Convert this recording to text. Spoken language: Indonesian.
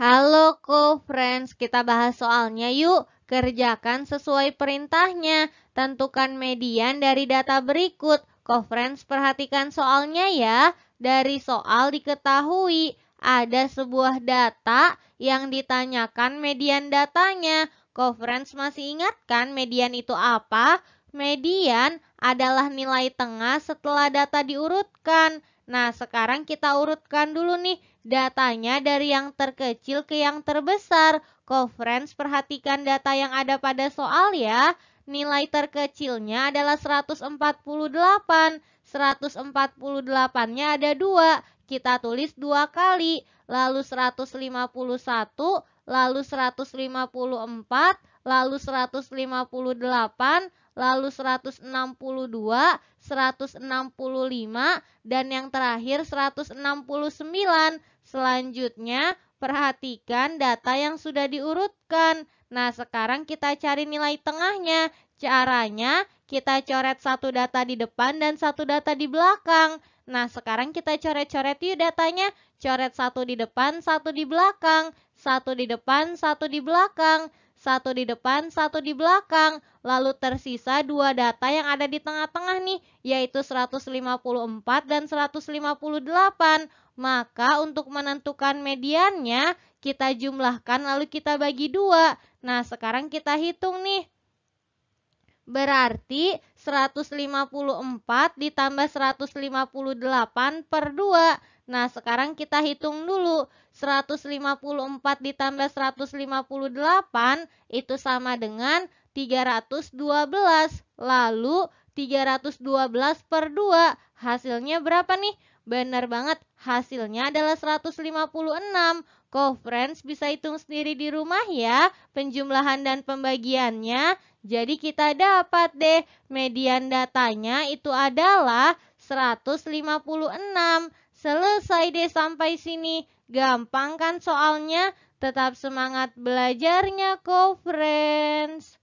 Halo co-friends, kita bahas soalnya yuk. Kerjakan sesuai perintahnya. Tentukan median dari data berikut. Co-friends, perhatikan soalnya ya. Dari soal diketahui ada sebuah data yang ditanyakan median datanya. Co-friends masih ingat kan median itu apa? Median adalah nilai tengah setelah data diurutkan. Nah, sekarang kita urutkan dulu nih datanya dari yang terkecil ke yang terbesar. Conference perhatikan data yang ada pada soal ya. Nilai terkecilnya adalah 148. 148-nya ada 2. Kita tulis dua kali. Lalu 151, lalu 154, lalu 158, lalu 162, 165, dan yang terakhir 169. Selanjutnya, perhatikan data yang sudah diurutkan. Nah, sekarang kita cari nilai tengahnya. Caranya, kita coret satu data di depan dan satu data di belakang. Nah, sekarang kita coret-coret yuk datanya. Coret satu di depan, satu di belakang. Satu di depan, satu di belakang satu di depan, satu di belakang. Lalu tersisa dua data yang ada di tengah-tengah nih, yaitu 154 dan 158. Maka untuk menentukan mediannya, kita jumlahkan lalu kita bagi dua. Nah, sekarang kita hitung nih. Berarti 154 ditambah 158 per 2. Nah, sekarang kita hitung dulu. 154 ditambah 158 itu sama dengan 312. Lalu 312 per 2. Hasilnya berapa nih? Benar banget, hasilnya adalah 156. friends bisa hitung sendiri di rumah ya, penjumlahan dan pembagiannya. Jadi kita dapat deh, median datanya itu adalah 156. Selesai deh sampai sini. Gampang kan soalnya? Tetap semangat belajarnya, co-friends.